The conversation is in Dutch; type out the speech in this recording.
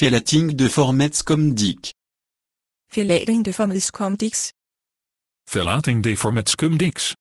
Verlating de formetscumdic. Verlating de formetscumdic. Verlating de formetscumdic.